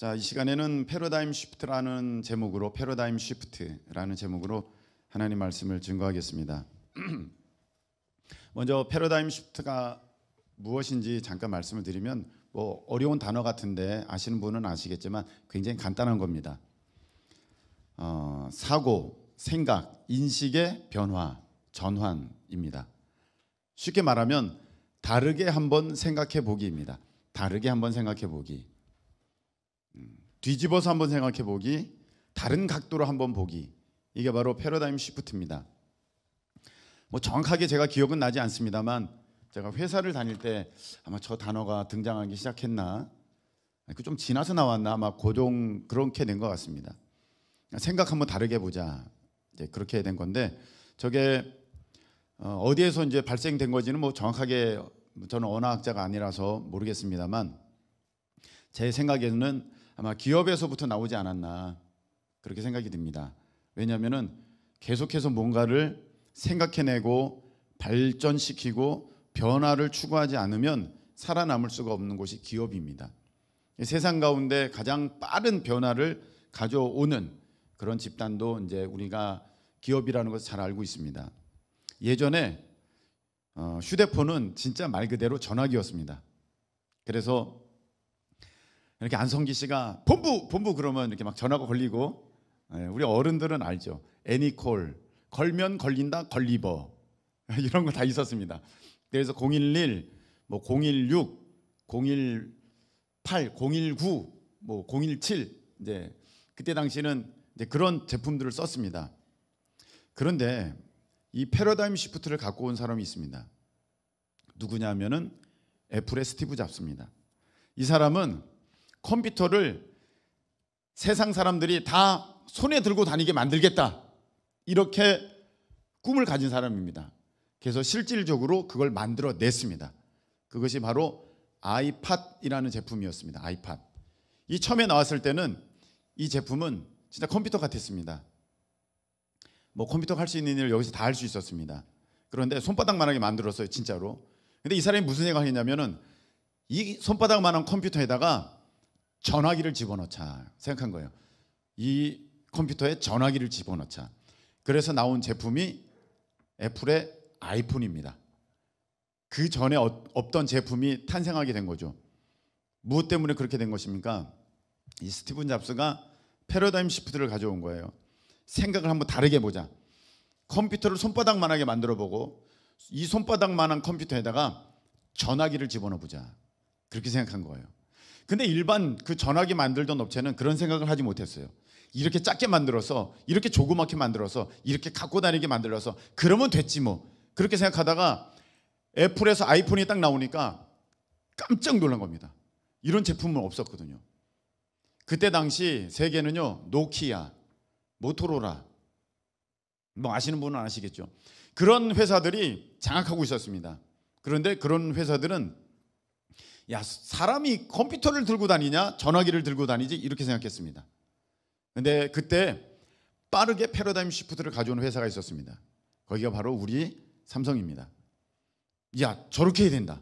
자, 이 시간에는 패러다임 시프트라는 제목으로 패러다임 시프트라는 제목으로 하나님 말씀을 증거하겠습니다. 먼저 패러다임 시프트가 무엇인지 잠깐 말씀을 드리면 뭐 어려운 단어 같은데 아시는 분은 아시겠지만 굉장히 간단한 겁니다. 어, 사고, 생각, 인식의 변화, 전환입니다. 쉽게 말하면 다르게 한번 생각해 보기입니다. 다르게 한번 생각해 보기. 뒤집어서 한번 생각해 보기, 다른 각도로 한번 보기. 이게 바로 패러다임 시프트입니다. 뭐 정확하게 제가 기억은 나지 않습니다만 제가 회사를 다닐 때 아마 저 단어가 등장하기 시작했나 그 좀 지나서 나왔나 아마 고종 그렇게 된 것 같습니다. 생각 한번 다르게 보자 이제 그렇게 된 건데 저게 어, 어디에서 이제 발생된 건지는 뭐 정확하게 저는 언어학자가 아니라서 모르겠습니다만 제 생각에는 아마 기업에서부터 나오지 않았나 그렇게 생각이 듭니다. 왜냐하면은 계속해서 뭔가를 생각해내고 발전시키고 변화를 추구하지 않으면 살아남을 수가 없는 곳이 기업입니다. 세상 가운데 가장 빠른 변화를 가져오는 그런 집단도 이제 우리가 기업이라는 것을 잘 알고 있습니다. 예전에 어, 휴대폰은 진짜 말 그대로 전화기였습니다. 그래서 이렇게 안성기 씨가 본부 본부 그러면 이렇게 막 전화가 걸리고 예, 우리 어른들은 알죠. 애니콜 걸면 걸린다 걸리버 이런 거 다 있었습니다. 그래서 011, 뭐 016, 018, 019, 뭐017 이제 그때 당시는 이제 그런 제품들을 썼습니다. 그런데 이 패러다임 시프트를 갖고 온 사람이 있습니다. 누구냐면은 애플의 스티브 잡스입니다. 이 사람은 컴퓨터를 세상 사람들이 다 손에 들고 다니게 만들겠다. 이렇게 꿈을 가진 사람입니다. 그래서 실질적으로 그걸 만들어 냈습니다. 그것이 바로 아이팟이라는 제품이었습니다. 아이팟. 이 처음에 나왔을 때는 이 제품은 진짜 컴퓨터 같았습니다. 뭐 컴퓨터 할 수 있는 일을 여기서 다 할 수 있었습니다. 그런데 손바닥만하게 만들었어요, 진짜로. 근데 이 사람이 무슨 생각을 했냐면은 이 손바닥만한 컴퓨터에다가 전화기를 집어넣자 생각한 거예요. 이 컴퓨터에 전화기를 집어넣자. 그래서 나온 제품이 애플의 아이폰입니다. 그 전에 어, 없던 제품이 탄생하게 된 거죠. 무엇 때문에 그렇게 된 것입니까? 이 스티븐 잡스가 패러다임 시프트를 가져온 거예요. 생각을 한번 다르게 보자. 컴퓨터를 손바닥만하게 만들어 보고 이 손바닥만한 컴퓨터에다가 전화기를 집어넣어 보자. 그렇게 생각한 거예요. 근데 일반 그 전화기 만들던 업체는 그런 생각을 하지 못했어요. 이렇게 작게 만들어서 이렇게 조그맣게 만들어서 이렇게 갖고 다니게 만들어서 그러면 됐지 뭐 그렇게 생각하다가 애플에서 아이폰이 딱 나오니까 깜짝 놀란 겁니다. 이런 제품은 없었거든요. 그때 당시 세계는요 노키아, 모토로라 뭐 아시는 분은 아시겠죠. 그런 회사들이 장악하고 있었습니다. 그런데 그런 회사들은 야, 사람이 컴퓨터를 들고 다니냐? 전화기를 들고 다니지? 이렇게 생각했습니다. 근데 그때 빠르게 패러다임 시프트를 가져온 회사가 있었습니다. 거기가 바로 우리 삼성입니다. 야, 저렇게 해야 된다.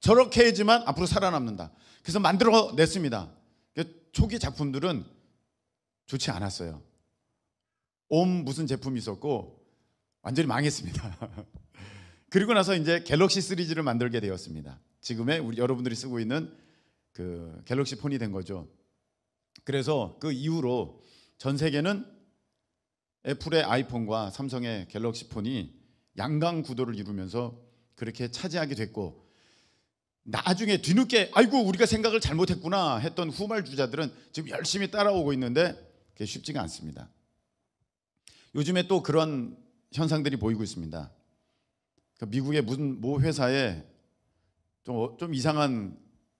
저렇게 해야지만 앞으로 살아남는다. 그래서 만들어냈습니다. 그 초기 작품들은 좋지 않았어요. 옴 무슨 제품이 있었고 완전히 망했습니다. 그리고 나서 이제 갤럭시 시리즈를 만들게 되었습니다. 지금의 우리 여러분들이 쓰고 있는 그 갤럭시 폰이 된 거죠. 그래서 그 이후로 전 세계는 애플의 아이폰과 삼성의 갤럭시 폰이 양강 구도를 이루면서 그렇게 차지하게 됐고 나중에 뒤늦게 아이고 우리가 생각을 잘못했구나 했던 후발 주자들은 지금 열심히 따라오고 있는데 그게 쉽지가 않습니다. 요즘에 또 그런 현상들이 보이고 있습니다. 그 미국의 무슨 모 회사에 좀, 어, 좀 이상한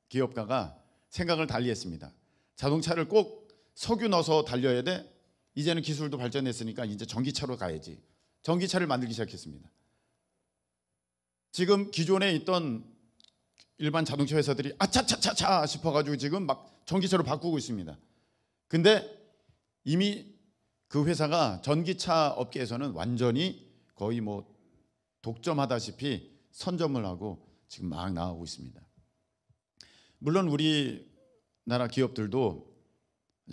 기업가가 생각을 달리했습니다. 자동차를 꼭 석유 넣어서 달려야 돼? 이제는 기술도 발전했으니까 이제 전기차로 가야지. 전기차를 만들기 시작했습니다. 지금 기존에 있던 일반 자동차 회사들이 아차차차차 싶어가지고 지금 막 전기차로 바꾸고 있습니다. 근데 이미 그 회사가 전기차 업계에서는 완전히 거의 뭐 독점하다시피 선점을 하고 지금 막 나오고 있습니다. 물론 우리나라 기업들도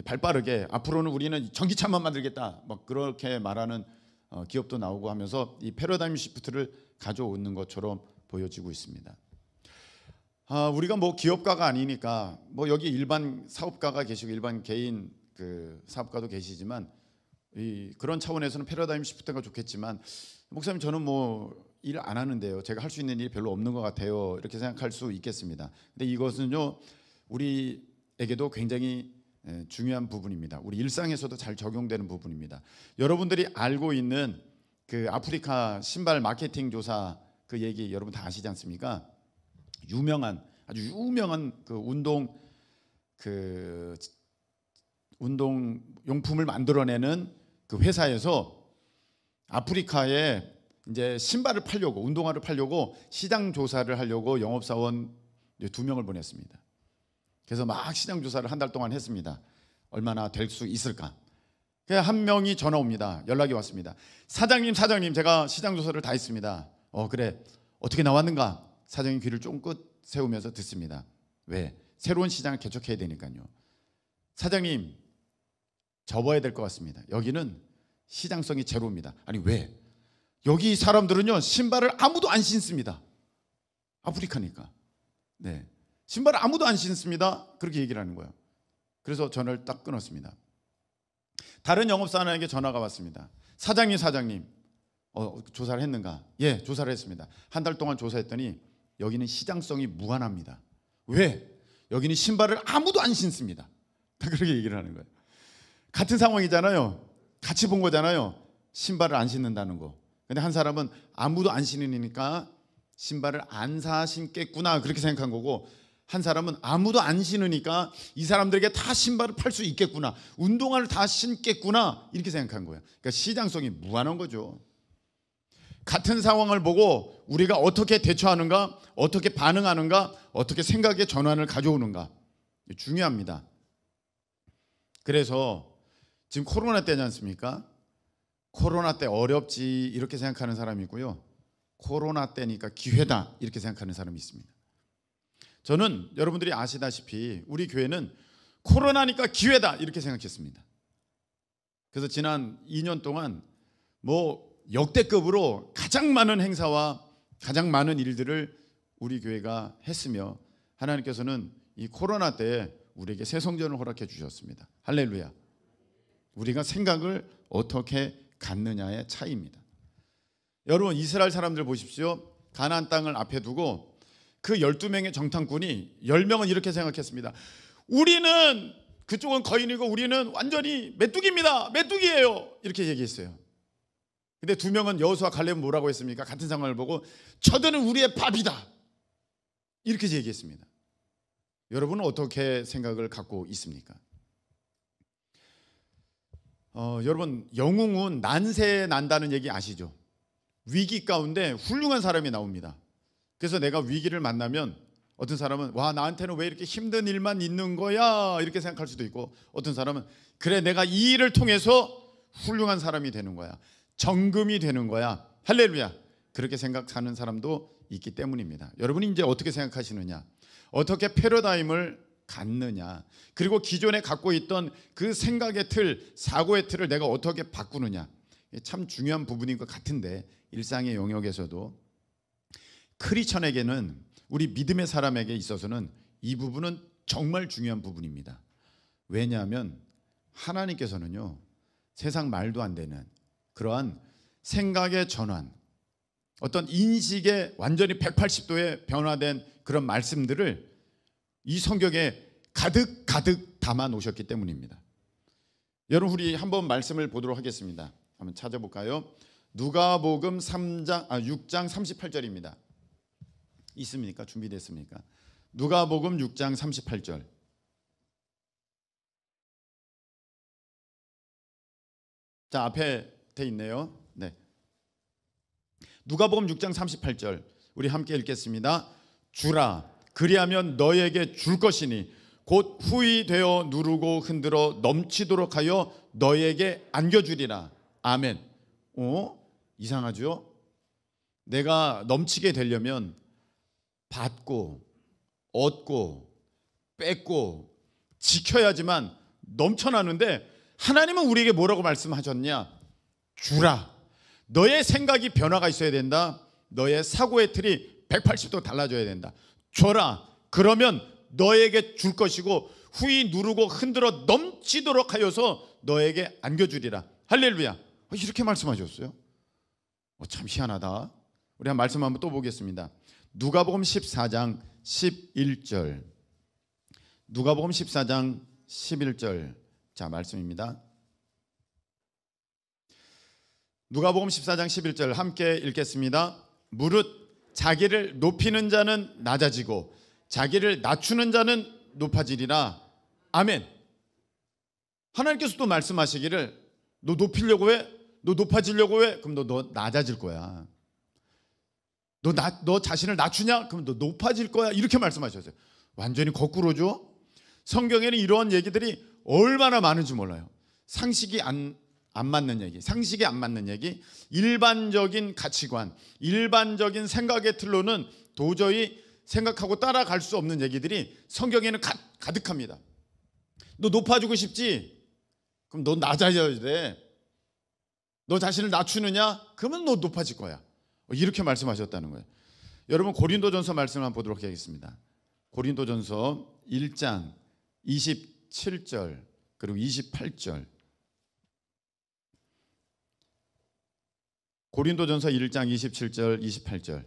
발빠르게 앞으로는 우리는 전기차만 만들겠다 막 그렇게 말하는 어, 기업도 나오고 하면서 이 패러다임 시프트를 가져오는 것처럼 보여지고 있습니다. 아, 우리가 뭐 기업가가 아니니까 뭐 여기 일반 사업가가 계시고 일반 개인 그 사업가도 계시지만 그런 차원에서는 패러다임 시프트가 좋겠지만 목사님 저는 뭐 일안 하는데요. 제가 할 수 있는 일이 별로 없는 것 같아요. 이렇게 생각할 수 있겠습니다. 근데 이것은요, 우리에게도 굉장히 중요한 부분입니다. 우리 일상에서도 잘 적용되는 부분입니다. 여러분들이 알고 있는 그 아프리카 신발 마케팅 조사 그 얘기 여러분 다 아시지 않습니까? 유명한 아주 유명한 그 운동 그 운동 용품을 만들어내는 그 회사에서 아프리카에 이제 신발을 팔려고 운동화를 팔려고 시장 조사를 하려고 영업 사원 두 명을 보냈습니다. 그래서 막 시장 조사를 한 달 동안 했습니다. 얼마나 될 수 있을까? 그 한 명이 전화 옵니다. 연락이 왔습니다. 사장님, 사장님, 제가 시장 조사를 다 했습니다. 어, 그래. 어떻게 나왔는가? 사장님 귀를 쫑긋 세우면서 듣습니다. 왜? 새로운 시장을 개척해야 되니까요. 사장님, 접어야 될 것 같습니다. 여기는 시장성이 제로입니다. 아니, 왜? 여기 사람들은요, 신발을 아무도 안 신습니다. 아프리카니까. 네. 신발을 아무도 안 신습니다. 그렇게 얘기를 하는 거예요. 그래서 전화를 딱 끊었습니다. 다른 영업사원에게 전화가 왔습니다. 사장님, 사장님. 어, 조사를 했는가? 예, 조사를 했습니다. 한 달 동안 조사했더니 여기는 시장성이 무한합니다. 왜? 여기는 신발을 아무도 안 신습니다. 다 그렇게 얘기를 하는 거예요. 같은 상황이잖아요. 같이 본 거잖아요. 신발을 안 신는다는 거. 근데 한 사람은 아무도 안 신으니까 신발을 안 사 신겠구나 그렇게 생각한 거고 한 사람은 아무도 안 신으니까 이 사람들에게 다 신발을 팔 수 있겠구나 운동화를 다 신겠구나 이렇게 생각한 거예요. 그러니까 시장성이 무한한 거죠. 같은 상황을 보고 우리가 어떻게 대처하는가, 어떻게 반응하는가, 어떻게 생각의 전환을 가져오는가 중요합니다. 그래서 지금 코로나 때지 않습니까? 코로나 때 어렵지 이렇게 생각하는 사람이고요. 코로나 때니까 기회다 이렇게 생각하는 사람이 있습니다. 저는 여러분들이 아시다시피 우리 교회는 코로나니까 기회다 이렇게 생각했습니다. 그래서 지난 2년 동안 뭐 역대급으로 가장 많은 행사와 가장 많은 일들을 우리 교회가 했으며 하나님께서는 이 코로나 때에 우리에게 새 성전을 허락해 주셨습니다. 할렐루야. 우리가 생각을 어떻게 갖느냐의 차이입니다. 여러분 이스라엘 사람들 보십시오. 가나안 땅을 앞에 두고 그 12명의 정탐꾼이 10명은 이렇게 생각했습니다. 우리는 그쪽은 거인이고 우리는 완전히 메뚜기입니다. 메뚜기예요. 이렇게 얘기했어요. 근데 두 명은 여호수아 갈렙은 뭐라고 했습니까? 같은 상황을 보고 저들은 우리의 밥이다. 이렇게 얘기했습니다. 여러분은 어떻게 생각을 갖고 있습니까? 어, 여러분 영웅은 난세 에 난다는 얘기 아시죠? 위기 가운데 훌륭한 사람이 나옵니다. 그래서 내가 위기를 만나면 어떤 사람은 와 나한테는 왜 이렇게 힘든 일만 있는 거야 이렇게 생각할 수도 있고 어떤 사람은 그래 내가 이 일을 통해서 훌륭한 사람이 되는 거야 정금이 되는 거야 할렐루야 그렇게 생각하는 사람도 있기 때문입니다. 여러분이 이제 어떻게 생각하시느냐 어떻게 패러다임을 갖느냐. 그리고 기존에 갖고 있던 그 생각의 틀, 사고의 틀을 내가 어떻게 바꾸느냐. 참 중요한 부분인 것 같은데 일상의 영역에서도 크리천에게는 우리 믿음의 사람에게 있어서는 이 부분은 정말 중요한 부분입니다. 왜냐하면 하나님께서는요 세상 말도 안 되는 그러한 생각의 전환 어떤 인식의 완전히 180도에 변화된 그런 말씀들을 이 성경에 가득 가득 담아 놓으셨기 때문입니다. 여러분 우리 한번 말씀을 보도록 하겠습니다. 한번 찾아볼까요? 누가복음 3장 아 6장 38절입니다. 있습니까? 준비됐습니까? 누가복음 6장 38절. 자, 앞에 돼 있네요. 네. 누가복음 6장 38절. 우리 함께 읽겠습니다. 주라 그리하면 너에게 줄 것이니 곧 후이 되어 누르고 흔들어 넘치도록 하여 너에게 안겨주리라. 아멘. 어? 이상하죠? 내가 넘치게 되려면 받고 얻고 뺏고 지켜야지만 넘쳐나는데 하나님은 우리에게 뭐라고 말씀하셨냐? 주라. 너의 생각이 변화가 있어야 된다. 너의 사고의 틀이 180도 달라져야 된다. 줘라. 그러면 너에게 줄 것이고 후이 누르고 흔들어 넘치도록 하여서 너에게 안겨주리라. 할렐루야. 아, 이렇게 말씀하셨어요. 어, 참 희한하다. 우리 한 말씀 한번 또 보겠습니다. 누가복음 14장 11절. 누가복음 14장 11절. 자, 말씀입니다. 누가복음 14장 11절 함께 읽겠습니다. 무릇 자기를 높이는 자는 낮아지고 자기를 낮추는 자는 높아지리라. 아멘. 하나님께서 도 말씀하시기를 너 높이려고 해? 너 높아지려고 해? 그럼 너, 너 낮아질 거야. 너, 나, 너 자신을 낮추냐? 그럼 너 높아질 거야. 이렇게 말씀하셨어요. 완전히 거꾸로죠? 성경에는 이러한 얘기들이 얼마나 많은지 몰라요. 상식이 안, 안 맞는 얘기, 상식에 안 맞는 얘기, 일반적인 가치관, 일반적인 생각의 틀로는 도저히 생각하고 따라갈 수 없는 얘기들이 성경에는 가, 가득합니다. 너 높아지고 싶지? 그럼 너 낮아져야 돼. 너 자신을 낮추느냐? 그러면 너 높아질 거야. 어, 이렇게 말씀하셨다는 거예요. 여러분 고린도전서 말씀 한번 보도록 하겠습니다. 고린도전서 1장 27절 그리고 28절 고린도전서 1장 27절 28절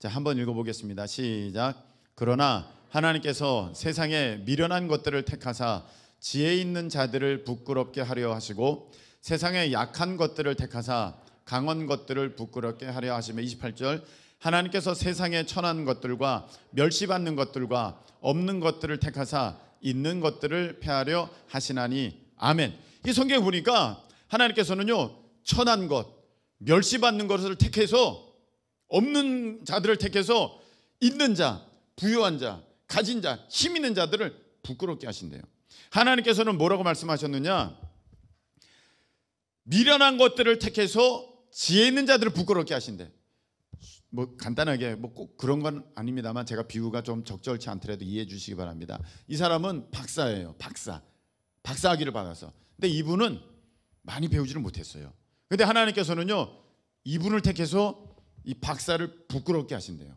자 한번 읽어보겠습니다 시작 그러나 하나님께서 세상에 미련한 것들을 택하사 지혜 있는 자들을 부끄럽게 하려 하시고 세상에 약한 것들을 택하사 강한 것들을 부끄럽게 하려 하시며 28절 하나님께서 세상에 천한 것들과 멸시받는 것들과 없는 것들을 택하사 있는 것들을 패하려 하시나니 아멘. 이 성경에 보니까 하나님께서는요 천한 것, 멸시받는 것을 택해서 없는 자들을 택해서 있는 자, 부유한 자, 가진 자, 힘 있는 자들을 부끄럽게 하신대요. 하나님께서는 뭐라고 말씀하셨느냐? 미련한 것들을 택해서 지혜 있는 자들을 부끄럽게 하신대. 뭐 간단하게 뭐 꼭 그런 건 아닙니다만 제가 비유가 좀 적절치 않더라도 이해해 주시기 바랍니다. 이 사람은 박사예요. 박사. 박사학위를 받아서. 근데 이분은 많이 배우지를 못했어요. 근데 하나님께서는요 이분을 택해서 이 박사를 부끄럽게 하신대요.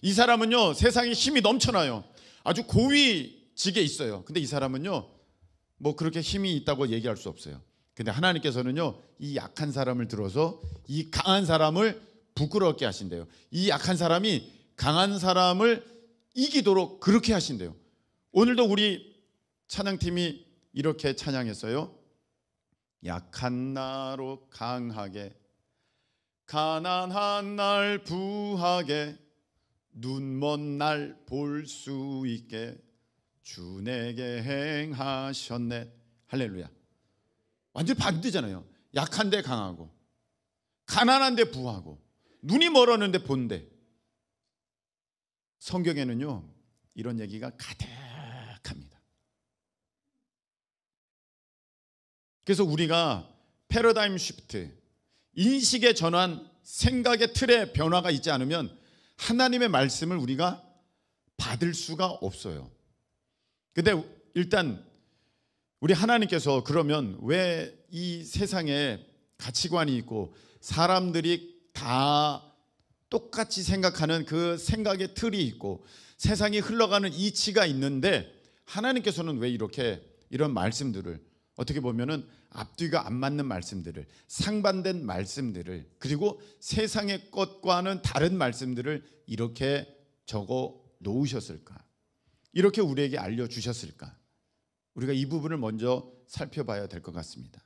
이 사람은요 세상에 힘이 넘쳐나요. 아주 고위직에 있어요. 근데 이 사람은요 뭐 그렇게 힘이 있다고 얘기할 수 없어요. 근데 하나님께서는요 이 약한 사람을 들어서 이 강한 사람을 부끄럽게 하신대요. 이 약한 사람이 강한 사람을 이기도록 그렇게 하신대요. 오늘도 우리 찬양팀이 이렇게 찬양했어요. 약한 나로 강하게 가난한 날 부하게 눈 먼 날 볼 수 있게 주 내게 행하셨네 할렐루야 완전 반대잖아요 약한데 강하고 가난한데 부하고 눈이 멀었는데 본대 성경에는요 이런 얘기가 가득 그래서 우리가 패러다임 쉬프트, 인식의 전환, 생각의 틀의 변화가 있지 않으면 하나님의 말씀을 우리가 받을 수가 없어요. 근데 일단 우리 하나님께서 그러면 왜 이 세상에 가치관이 있고 사람들이 다 똑같이 생각하는 그 생각의 틀이 있고 세상이 흘러가는 이치가 있는데 하나님께서는 왜 이렇게 이런 말씀들을 어떻게 보면은 앞뒤가 안 맞는 말씀들을 상반된 말씀들을 그리고 세상의 것과는 다른 말씀들을 이렇게 적어 놓으셨을까? 이렇게 우리에게 알려 주셨을까? 우리가 이 부분을 먼저 살펴봐야 될 것 같습니다.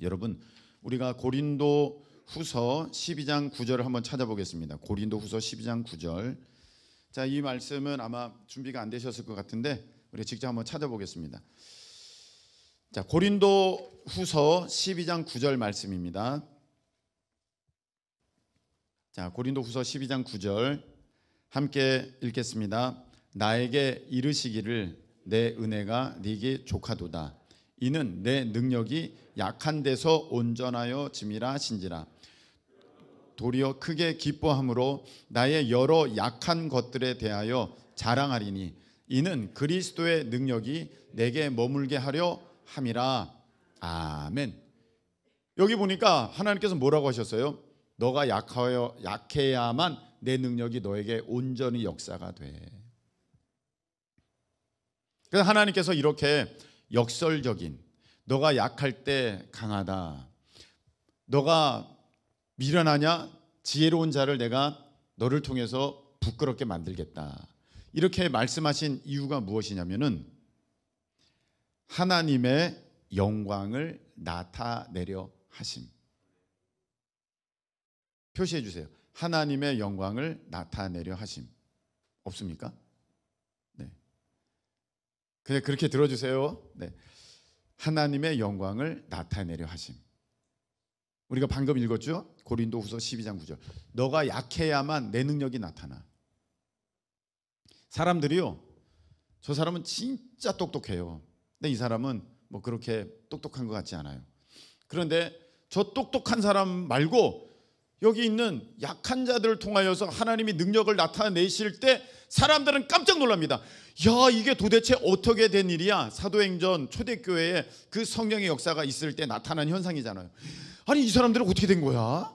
여러분, 우리가 고린도 후서 12장 9절을 한번 찾아보겠습니다. 고린도 후서 12장 9절. 자, 이 말씀은 아마 준비가 안 되셨을 것 같은데 우리 직접 한번 찾아보겠습니다. 자, 고린도 후서 12장 9절 말씀입니다. 자, 고린도 후서 12장 9절 함께 읽겠습니다. 나에게 이르시기를 내 은혜가 네게 족하도다. 이는 내 능력이 약한 데서 온전하여 짐이라 신지라. 도리어 크게 기뻐함으로 나의 여러 약한 것들에 대하여 자랑하리니 이는 그리스도의 능력이 내게 머물게 하려 함이라. 아멘. 여기 보니까 하나님께서 뭐라고 하셨어요? 너가 약하여 약해야만 내 능력이 너에게 온전히 역사가 돼. 그래서 하나님께서 이렇게 역설적인 너가 약할 때 강하다. 너가 미련하냐? 지혜로운 자를 내가 너를 통해서 부끄럽게 만들겠다. 이렇게 말씀하신 이유가 무엇이냐면은 하나님의 영광을 나타내려 하심. 표시해 주세요. 하나님의 영광을 나타내려 하심. 없습니까? 네. 그냥 그렇게 들어주세요. 네. 하나님의 영광을 나타내려 하심. 우리가 방금 읽었죠? 고린도후서 12장 9절. 너가 약해야만 내 능력이 나타나. 사람들이요. 저 사람은 진짜 똑똑해요. 근데 이 사람은 뭐 그렇게 똑똑한 것 같지 않아요. 그런데 저 똑똑한 사람 말고 여기 있는 약한 자들을 통하여서 하나님이 능력을 나타내실 때 사람들은 깜짝 놀랍니다. 야, 이게 도대체 어떻게 된 일이야? 사도행전 초대교회에 그 성령의 역사가 있을 때 나타난 현상이잖아요. 아니, 이 사람들은 어떻게 된 거야?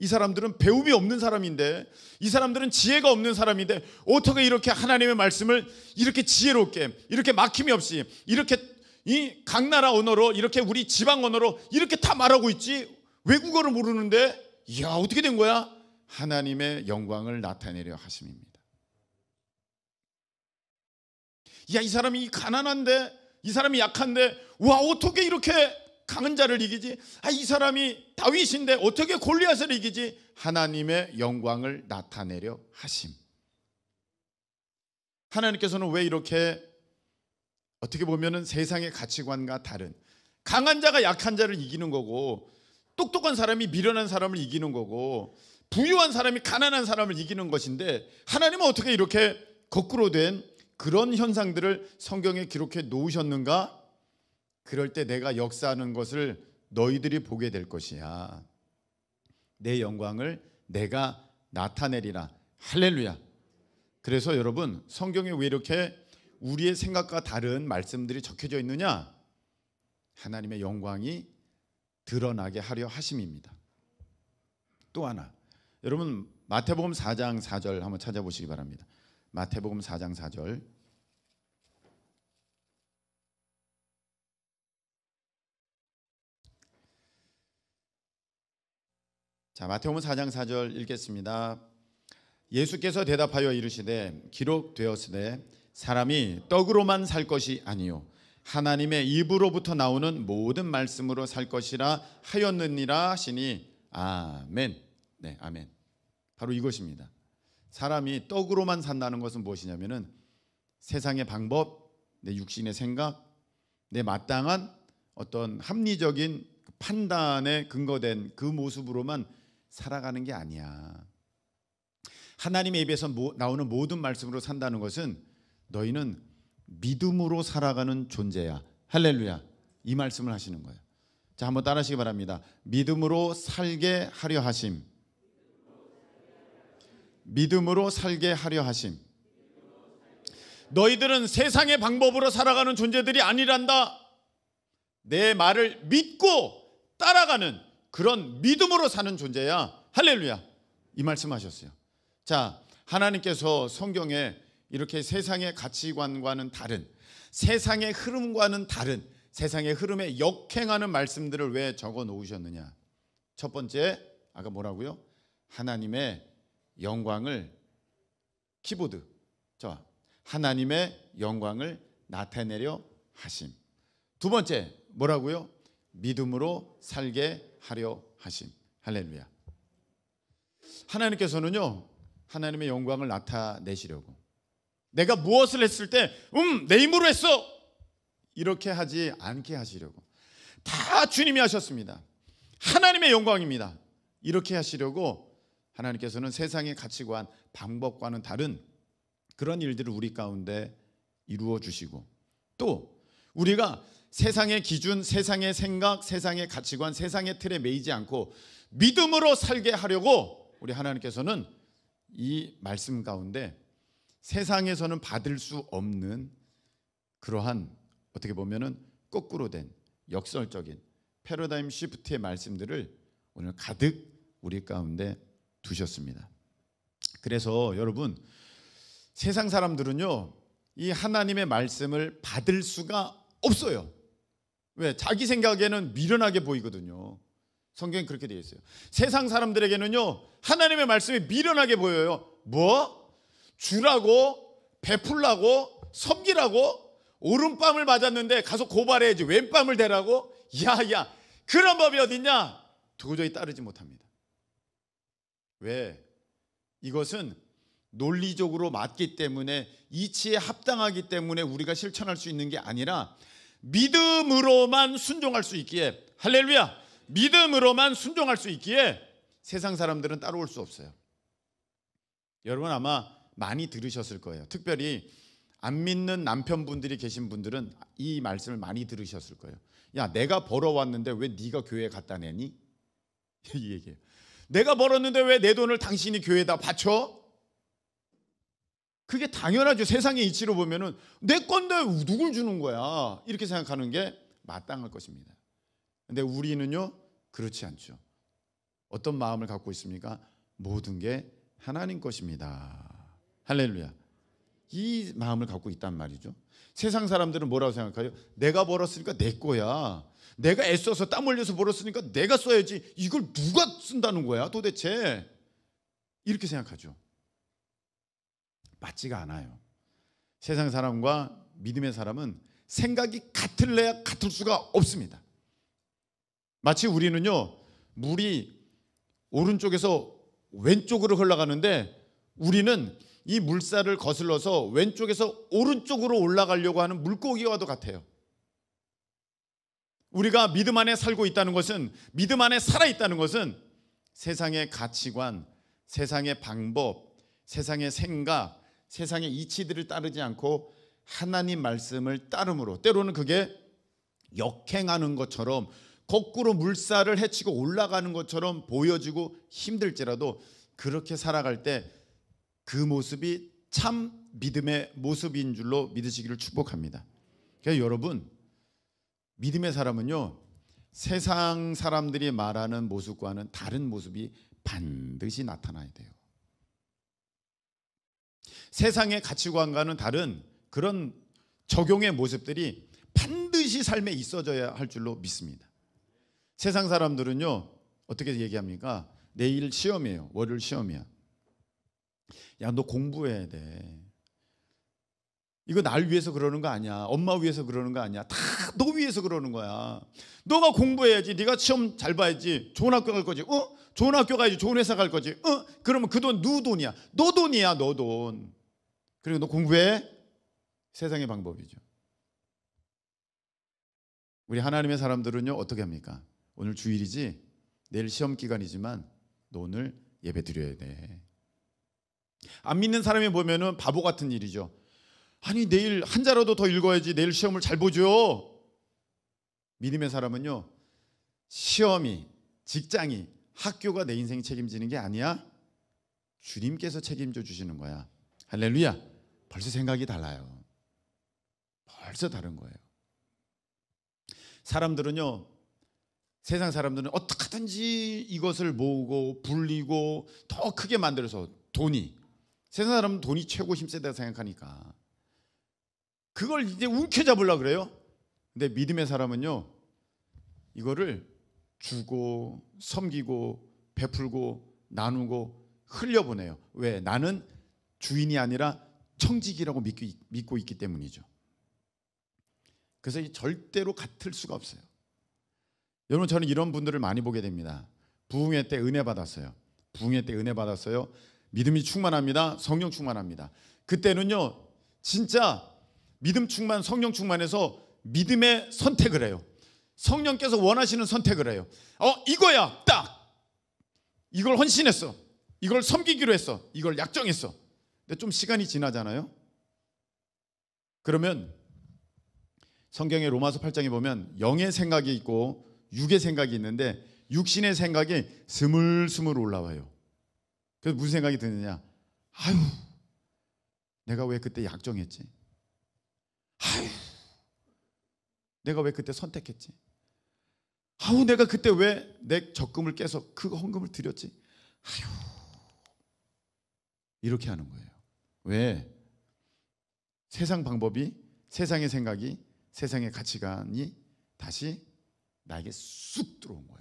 이 사람들은 배움이 없는 사람인데 이 사람들은 지혜가 없는 사람인데 어떻게 이렇게 하나님의 말씀을 이렇게 지혜롭게 이렇게 막힘이 없이 이렇게 이 각 나라 언어로 이렇게 우리 지방 언어로 이렇게 다 말하고 있지 외국어를 모르는데 이야 어떻게 된 거야? 하나님의 영광을 나타내려 하심입니다. 야이 사람이 가난한데 이 사람이 약한데 와 어떻게 이렇게 강한 자를 이기지? 아, 이 사람이 다윗인데 어떻게 골리앗을 이기지? 하나님의 영광을 나타내려 하심. 하나님께서는 왜 이렇게 어떻게 보면 세상의 가치관과 다른 강한 자가 약한 자를 이기는 거고 똑똑한 사람이 미련한 사람을 이기는 거고 부유한 사람이 가난한 사람을 이기는 것인데 하나님은 어떻게 이렇게 거꾸로 된 그런 현상들을 성경에 기록해 놓으셨는가 그럴 때 내가 역사하는 것을 너희들이 보게 될 것이야. 내 영광을 내가 나타내리라. 할렐루야. 그래서 여러분 성경에 왜 이렇게 우리의 생각과 다른 말씀들이 적혀져 있느냐? 하나님의 영광이 드러나게 하려 하심입니다. 또 하나. 여러분 마태복음 4장 4절 한번 찾아보시기 바랍니다. 마태복음 4장 4절. 자, 마태복음 4장 4절 읽겠습니다. 예수께서 대답하여 이르시되 기록되었으되 사람이 떡으로만 살 것이 아니요 하나님의 입으로부터 나오는 모든 말씀으로 살 것이라 하였느니라 하시니 아멘. 네, 아멘. 바로 이것입니다. 사람이 떡으로만 산다는 것은 무엇이냐면은 세상의 방법, 내 육신의 생각, 내 마땅한 어떤 합리적인 판단에 근거된 그 모습으로만 살아가는 게 아니야. 하나님의 입에서 나오는 모든 말씀으로 산다는 것은 너희는 믿음으로 살아가는 존재야. 할렐루야. 이 말씀을 하시는 거예요. 자, 한번 따라하시기 바랍니다. 믿음으로 살게 하려 하심. 믿음으로 살게 하려 하심. 너희들은 세상의 방법으로 살아가는 존재들이 아니란다. 내 말을 믿고 따라가는 그런 믿음으로 사는 존재야. 할렐루야. 이 말씀하셨어요. 자, 하나님께서 성경에 이렇게 세상의 가치관과는 다른 세상의 흐름과는 다른 세상의 흐름에 역행하는 말씀들을 왜 적어 놓으셨느냐? 첫 번째, 아까 뭐라고요? 하나님의 영광을 키보드. 자, 하나님의 영광을 나타내려 하심. 두 번째, 뭐라고요? 믿음으로 살게 하려 하심. 할렐루야. 하나님께서는요. 하나님의 영광을 나타내시려고 내가 무엇을 했을 때 음, 내 힘으로 했어. 이렇게 하지 않게 하시려고 다 주님이 하셨습니다. 하나님의 영광입니다. 이렇게 하시려고 하나님께서는 세상의 가치관, 방법과는 다른 그런 일들을 우리 가운데 이루어 주시고 또 우리가 세상의 기준, 세상의 생각, 세상의 가치관, 세상의 틀에 매이지 않고 믿음으로 살게 하려고 우리 하나님께서는 이 말씀 가운데 세상에서는 받을 수 없는 그러한 어떻게 보면은 거꾸로 된 역설적인 패러다임 시프트의 말씀들을 오늘 가득 우리 가운데 두셨습니다. 그래서 여러분 세상 사람들은요 이 하나님의 말씀을 받을 수가 없어요. 왜? 자기 생각에는 미련하게 보이거든요. 성경이 그렇게 되어 있어요. 세상 사람들에게는요, 하나님의 말씀이 미련하게 보여요. 뭐? 주라고, 베풀라고, 섬기라고, 오른밤을 맞았는데 가서 고발해야지. 왼밤을 대라고? 야, 야, 그런 법이 어딨냐? 도저히 따르지 못합니다. 왜? 이것은 논리적으로 맞기 때문에 이치에 합당하기 때문에 우리가 실천할 수 있는 게 아니라 믿음으로만 순종할 수 있기에 할렐루야 믿음으로만 순종할 수 있기에 세상 사람들은 따라올 수 없어요. 여러분 아마 많이 들으셨을 거예요. 특별히 안 믿는 남편분들이 계신 분들은 이 말씀을 많이 들으셨을 거예요. 야, 내가 벌어왔는데 왜 네가 교회에 갖다 내니? 이 얘기예요. 내가 벌었는데 왜 내 돈을 당신이 교회에다 바쳐? 그게 당연하죠. 세상의 이치로 보면은 내 건데 누굴 주는 거야. 이렇게 생각하는 게 마땅할 것입니다. 근데 우리는요. 그렇지 않죠. 어떤 마음을 갖고 있습니까? 모든 게 하나님 것입니다. 할렐루야. 이 마음을 갖고 있단 말이죠. 세상 사람들은 뭐라고 생각해요? 내가 벌었으니까 내 거야. 내가 애써서 땀 흘려서 벌었으니까 내가 써야지. 이걸 누가 쓴다는 거야, 도대체? 이렇게 생각하죠. 맞지가 않아요. 세상 사람과 믿음의 사람은 생각이 같을래야 같을 수가 없습니다. 마치 우리는요, 물이 오른쪽에서 왼쪽으로 흘러가는데 우리는 이 물살을 거슬러서 왼쪽에서 오른쪽으로 올라가려고 하는 물고기와도 같아요. 우리가 믿음 안에 살고 있다는 것은 믿음 안에 살아 있다는 것은 세상의 가치관, 세상의 방법, 세상의 생각, 세상의 이치들을 따르지 않고 하나님 말씀을 따름으로 때로는 그게 역행하는 것처럼 거꾸로 물살을 헤치고 올라가는 것처럼 보여지고 힘들지라도 그렇게 살아갈 때 그 모습이 참 믿음의 모습인 줄로 믿으시기를 축복합니다. 그러니까 여러분 믿음의 사람은요 세상 사람들이 말하는 모습과는 다른 모습이 반드시 나타나야 돼요. 세상의 가치관과는 다른 그런 적용의 모습들이 반드시 삶에 있어져야 할 줄로 믿습니다. 세상 사람들은요, 어떻게 얘기합니까? 내일 시험이에요. 월요일 시험이야. 야, 너 공부해야 돼. 이거 날 위해서 그러는 거 아니야. 엄마 위해서 그러는 거 아니야. 다 너 위해서 그러는 거야. 너가 공부해야지. 네가 시험 잘 봐야지. 좋은 학교 갈 거지. 어? 좋은 학교 가야지. 좋은 회사 갈 거지. 어? 그러면 그 돈 누 돈이야. 너 돈이야. 너 돈. 그리고 너 공부해? 세상의 방법이죠. 우리 하나님의 사람들은요 어떻게 합니까? 오늘 주일이지 내일 시험 기간이지만 너 오늘 예배 드려야 돼. 안 믿는 사람이 보면은 바보 같은 일이죠. 아니 내일 한자라도 더 읽어야지 내일 시험을 잘 보죠. 믿음의 사람은요 시험이 직장이 학교가 내 인생 책임지는 게 아니야. 주님께서 책임져 주시는 거야. 할렐루야. 벌써 생각이 달라요. 벌써 다른 거예요. 사람들은요, 세상 사람들은 어떻게든지 이것을 모으고 불리고 더 크게 만들어서 돈이 세상 사람은 돈이 최고 힘세다 생각하니까 그걸 이제 움켜잡으려 그래요. 근데 믿음의 사람은요, 이거를 주고 섬기고 베풀고 나누고 흘려보내요. 왜? 나는 주인이 아니라 청직이라고 믿고, 믿고 있기 때문이죠. 그래서 절대로 같을 수가 없어요. 여러분 저는 이런 분들을 많이 보게 됩니다. 부흥회 때 은혜 받았어요. 부흥회 때 은혜 받았어요. 믿음이 충만합니다. 성령 충만합니다. 그때는요. 진짜 믿음 충만, 성령 충만해서 믿음의 선택을 해요. 성령께서 원하시는 선택을 해요. 어, 이거야. 딱. 이걸 헌신했어. 이걸 섬기기로 했어. 이걸 약정했어. 근데 좀 시간이 지나잖아요. 그러면 성경의 로마서 8장에 보면 영의 생각이 있고 육의 생각이 있는데 육신의 생각이 스물스물 올라와요. 그래서 무슨 생각이 드느냐? 아유, 내가 왜 그때 약정했지? 아유, 내가 왜 그때 선택했지? 아우, 내가 그때 왜 내 적금을 깨서 그 헌금을 드렸지? 아유, 이렇게 하는 거예요. 왜? 세상 방법이 세상의 생각이 세상의 가치관이 다시 나에게 쑥 들어온 거야.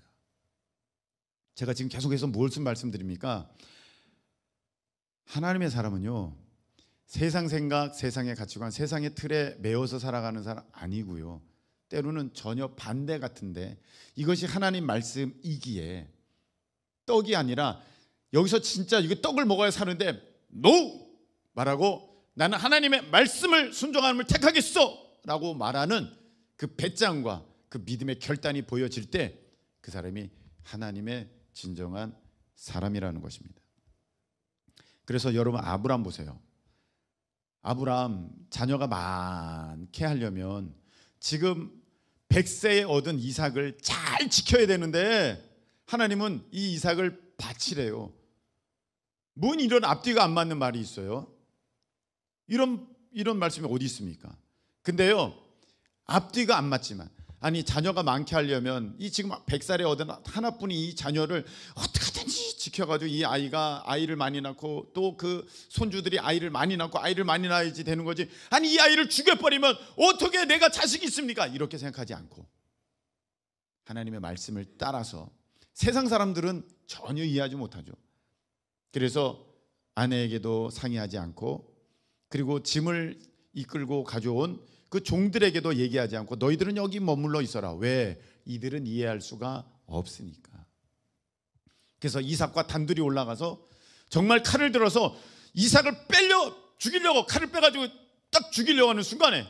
제가 지금 계속해서 무엇을 말씀드립니까? 하나님의 사람은요. 세상 생각, 세상의 가치관, 세상의 틀에 매어서 살아가는 사람 아니고요. 때로는 전혀 반대 같은데 이것이 하나님 말씀이기에 떡이 아니라 여기서 진짜 이게 떡을 먹어야 사는데 no 말하고 나는 하나님의 말씀을 순종함을 택하겠소 라고 말하는 그 배짱과 그 믿음의 결단이 보여질 때 그 사람이 하나님의 진정한 사람이라는 것입니다. 그래서 여러분 아브라함 보세요. 아브라함 자녀가 많게 하려면 지금 100세에 얻은 이삭을 잘 지켜야 되는데 하나님은 이 이삭을 바치래요. 문 이런 앞뒤가 안 맞는 말이 있어요. 이런 이런 말씀이 어디 있습니까? 근데요. 앞뒤가 안 맞지만 아니 자녀가 많게 하려면 이 지금 1살에 얻은 하나뿐인 이 자녀를 어떻게든지 지켜가지고 이 아이가 아이를 많이 낳고 또 그 손주들이 아이를 많이 낳고 아이를 많이 낳아야지 되는 거지 아니 이 아이를 죽여버리면 어떻게 내가 자식이 있습니까 이렇게 생각하지 않고 하나님의 말씀을 따라서 세상 사람들은 전혀 이해하지 못하죠 그래서 아내에게도 상의하지 않고 그리고 짐을 이끌고 가져온 그 종들에게도 얘기하지 않고 너희들은 여기 머물러 있어라. 왜? 이들은 이해할 수가 없으니까. 그래서 이삭과 단둘이 올라가서 정말 칼을 들어서 이삭을 빼려 죽이려고 칼을 빼가지고 딱 죽이려고 하는 순간에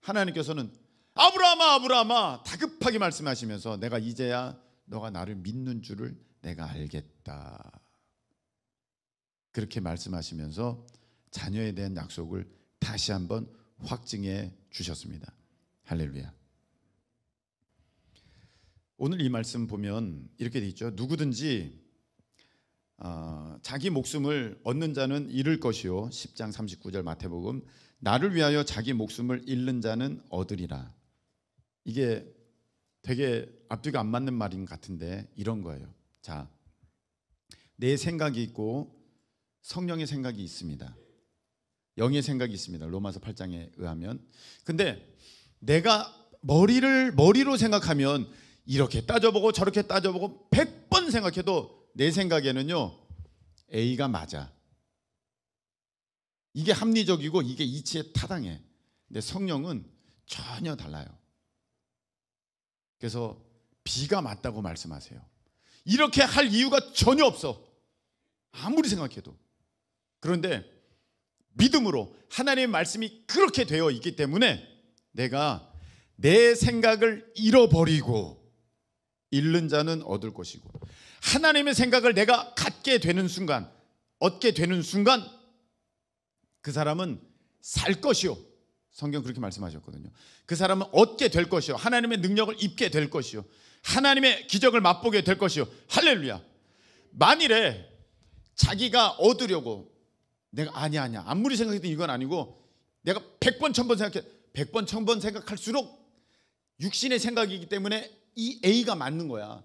하나님께서는 아브라함아 아브라함아 다급하게 말씀하시면서 내가 이제야 너가 나를 믿는 줄을 내가 알겠다. 그렇게 말씀하시면서 자녀에 대한 약속을 다시 한번 확증해 주셨습니다. 할렐루야. 오늘 이 말씀 보면 이렇게 돼 있죠. 누구든지 어, 자기 목숨을 얻는 자는 잃을 것이요. 10장 39절 마태복음 나를 위하여 자기 목숨을 잃는 자는 얻으리라. 이게 되게 앞뒤가 안 맞는 말인 같은데 이런 거예요. 자, 내 생각이 있고 성령의 생각이 있습니다. 영의 생각이 있습니다. 로마서 8장에 의하면. 근데 내가 머리를 머리로 생각하면 이렇게 따져보고 저렇게 따져보고 100번 생각해도 내 생각에는요. A가 맞아. 이게 합리적이고 이게 이치에 타당해. 근데 성령은 전혀 달라요. 그래서 B가 맞다고 말씀하세요. 이렇게 할 이유가 전혀 없어. 아무리 생각해도. 그런데 믿음으로 하나님의 말씀이 그렇게 되어 있기 때문에 내가 내 생각을 잃어버리고 잃는 자는 얻을 것이고 하나님의 생각을 내가 갖게 되는 순간 얻게 되는 순간 그 사람은 살 것이요 성경 그렇게 말씀하셨거든요 그 사람은 얻게 될 것이요 하나님의 능력을 입게 될 것이요 하나님의 기적을 맛보게 될 것이요 할렐루야 만일에 자기가 얻으려고 내가 아니야 아니야 아무리 생각해도 이건 아니고 내가 100번 1000번 생각해 100번 1000번 생각할수록 육신의 생각이기 때문에 이 A가 맞는 거야.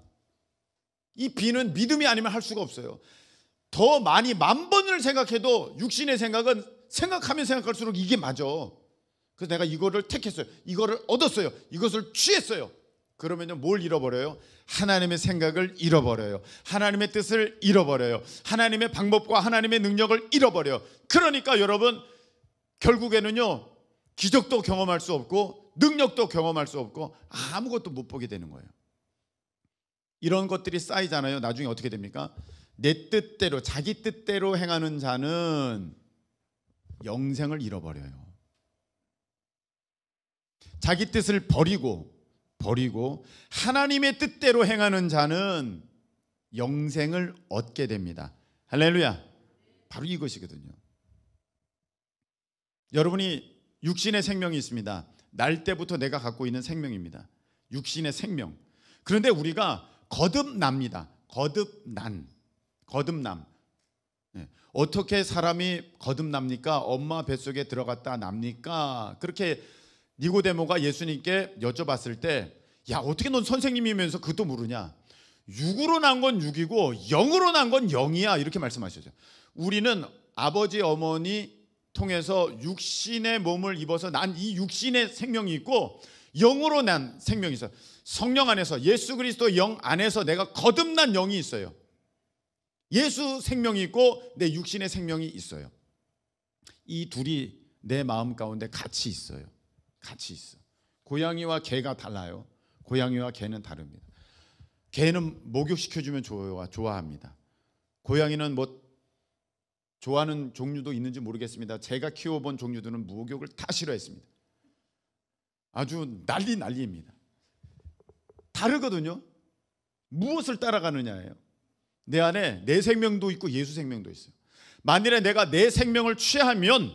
이 B는 믿음이 아니면 할 수가 없어요. 더 많이 만 번을 생각해도 육신의 생각은 생각하면 생각할수록 이게 맞아. 그래서 내가 이거를 택했어요. 이거를 얻었어요. 이것을 취했어요. 그러면요 뭘 잃어버려요? 하나님의 생각을 잃어버려요. 하나님의 뜻을 잃어버려요. 하나님의 방법과 하나님의 능력을 잃어버려요. 그러니까 여러분 결국에는요 기적도 경험할 수 없고 능력도 경험할 수 없고 아무것도 못 보게 되는 거예요. 이런 것들이 쌓이잖아요. 나중에 어떻게 됩니까? 내 뜻대로 자기 뜻대로 행하는 자는 영생을 잃어버려요. 자기 뜻을 버리고 버리고 하나님의 뜻대로 행하는 자는 영생을 얻게 됩니다. 할렐루야. 바로 이것이거든요. 여러분이 육신의 생명이 있습니다. 날 때부터 내가 갖고 있는 생명입니다. 육신의 생명. 그런데 우리가 거듭납니다. 거듭난. 거듭남. 예. 어떻게 사람이 거듭납니까? 엄마 뱃속에 들어갔다 납니까? 그렇게 니고데모가 예수님께 여쭤봤을 때, 야 어떻게 넌 선생님이면서 그것도 모르냐? 육으로 난 건 육이고 영으로 난 건 영이야 이렇게 말씀하셨죠. 우리는 아버지 어머니 통해서 육신의 몸을 입어서 난 이 육신의 생명이 있고 영으로 난 생명이 있어. 성령 안에서 예수 그리스도 영 안에서 내가 거듭난 영이 있어요. 예수 생명이 있고 내 육신의 생명이 있어요. 이 둘이 내 마음 가운데 같이 있어요. 같이 있어. 고양이와 개가 달라요. 고양이와 개는 다릅니다. 개는 목욕시켜주면 좋아, 좋아합니다. 고양이는 뭐 좋아하는 종류도 있는지 모르겠습니다. 제가 키워본 종류들은 목욕을 다 싫어했습니다. 아주 난리 난리입니다. 다르거든요. 무엇을 따라가느냐예요. 내 안에 내 생명도 있고 예수 생명도 있어요. 만일에 내가 내 생명을 취하면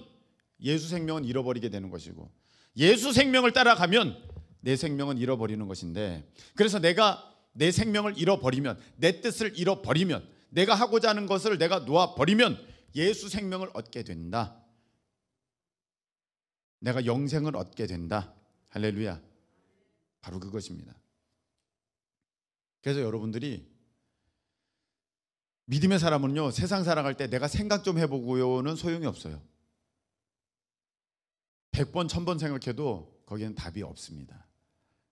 예수 생명은 잃어버리게 되는 것이고 예수 생명을 따라가면 내 생명은 잃어버리는 것인데 그래서 내가 내 생명을 잃어버리면 내 뜻을 잃어버리면 내가 하고자 하는 것을 내가 놓아버리면 예수 생명을 얻게 된다. 내가 영생을 얻게 된다. 할렐루야. 바로 그것입니다. 그래서 여러분들이 믿음의 사람은요, 세상 살아갈 때 내가 생각 좀 해보고요는 소용이 없어요. 100번, 1000번 생각해도 거기는 답이 없습니다.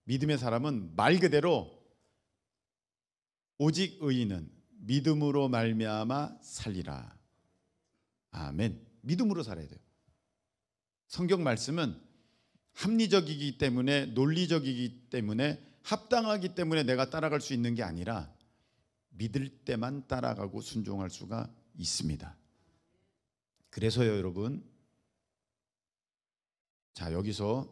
믿음의 사람은 말 그대로 오직 의인은 믿음으로 말미암아 살리라. 아멘. 믿음으로 살아야 돼요. 성경 말씀은 합리적이기 때문에 논리적이기 때문에 합당하기 때문에 내가 따라갈 수 있는 게 아니라 믿을 때만 따라가고 순종할 수가 있습니다. 그래서요, 여러분. 자, 여기서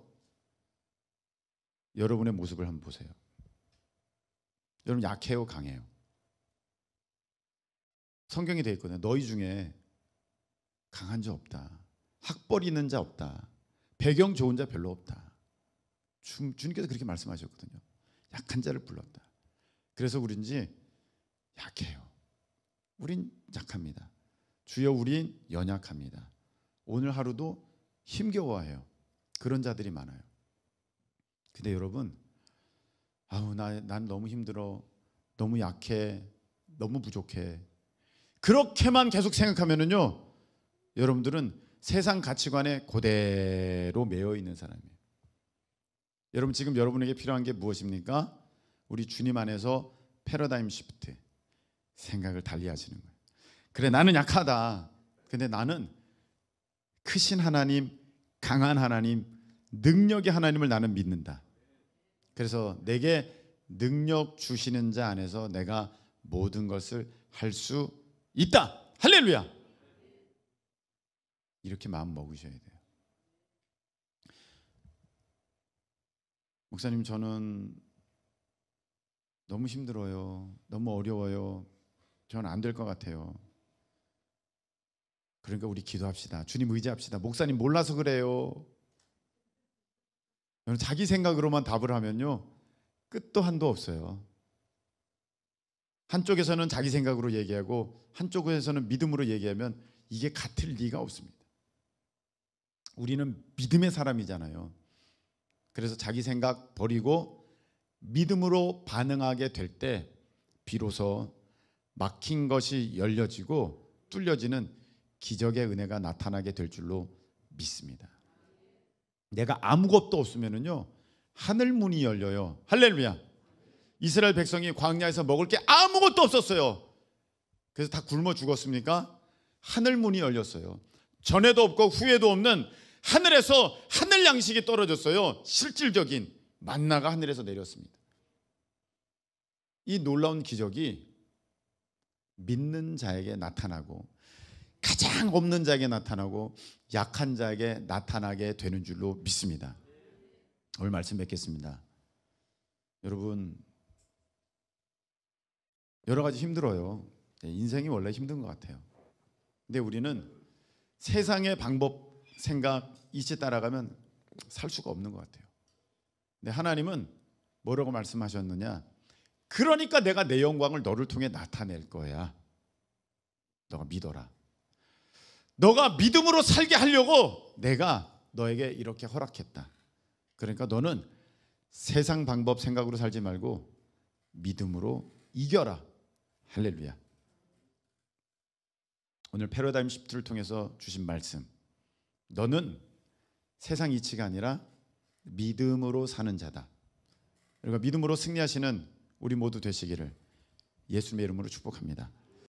여러분의 모습을 한번 보세요. 여러분 약해요, 강해요? 성경이 돼 있거든요. 너희 중에 강한 자 없다. 학벌 있는 자 없다. 배경 좋은 자 별로 없다. 주, 주님께서 그렇게 말씀하셨거든요. 약한 자를 불렀다. 그래서 우린지 약해요. 우린 약합니다. 주여 우린 연약합니다. 오늘 하루도 힘겨워해요. 그런 자들이 많아요. 근데 음. 여러분, 아우, 나, 난 너무 힘들어. 너무 약해. 너무 부족해. 그렇게만 계속 생각하면은요, 여러분들은 세상 가치관에 고대로 매여 있는 사람이에요. 여러분, 지금 여러분에게 필요한 게 무엇입니까? 우리 주님 안에서 패러다임 시프트. 생각을 달리 하시는 거예요. 그래, 나는 약하다. 근데 나는 크신 하나님 강한 하나님, 능력의 하나님을 나는 믿는다. 그래서 내게 능력 주시는 자 안에서 내가 모든 것을 할 수 있다. 할렐루야. 이렇게 마음 먹으셔야 돼요. 목사님 저는 너무 힘들어요. 너무 어려워요. 저는 안 될 것 같아요. 그러니까 우리 기도합시다. 주님 의지합시다. 목사님 몰라서 그래요. 자기 생각으로만 답을 하면요. 끝도 한도 없어요. 한쪽에서는 자기 생각으로 얘기하고 한쪽에서는 믿음으로 얘기하면 이게 같을 리가 없습니다. 우리는 믿음의 사람이잖아요. 그래서 자기 생각 버리고 믿음으로 반응하게 될 때 비로소 막힌 것이 열려지고 뚫려지는 기적의 은혜가 나타나게 될 줄로 믿습니다. 내가 아무것도 없으면은요 하늘 문이 열려요. 할렐루야. 이스라엘 백성이 광야에서 먹을 게 아무것도 없었어요. 그래서 다 굶어 죽었습니까? 하늘 문이 열렸어요. 전에도 없고 후에도 없는 하늘에서 하늘 양식이 떨어졌어요. 실질적인 만나가 하늘에서 내렸습니다. 이 놀라운 기적이 믿는 자에게 나타나고 가장 없는 자에게 나타나고 약한 자에게 나타나게 되는 줄로 믿습니다. 오늘 말씀 맺겠습니다. 여러분 여러 가지 힘들어요. 네, 인생이 원래 힘든 것 같아요. 근데 우리는 세상의 방법, 생각, 이치 따라가면 살 수가 없는 것 같아요. 근데 하나님은 뭐라고 말씀하셨느냐? 그러니까 내가 내 영광을 너를 통해 나타낼 거야. 너가 믿어라. 너가 믿음으로 살게 하려고 내가 너에게 이렇게 허락했다. 그러니까 너는 세상 방법 생각으로 살지 말고 믿음으로 이겨라. 할렐루야. 오늘 패러다임 시프트를 통해서 주신 말씀. 너는 세상 이치가 아니라 믿음으로 사는 자다. 그러니까 믿음으로 승리하시는 우리 모두 되시기를 예수님의 이름으로 축복합니다.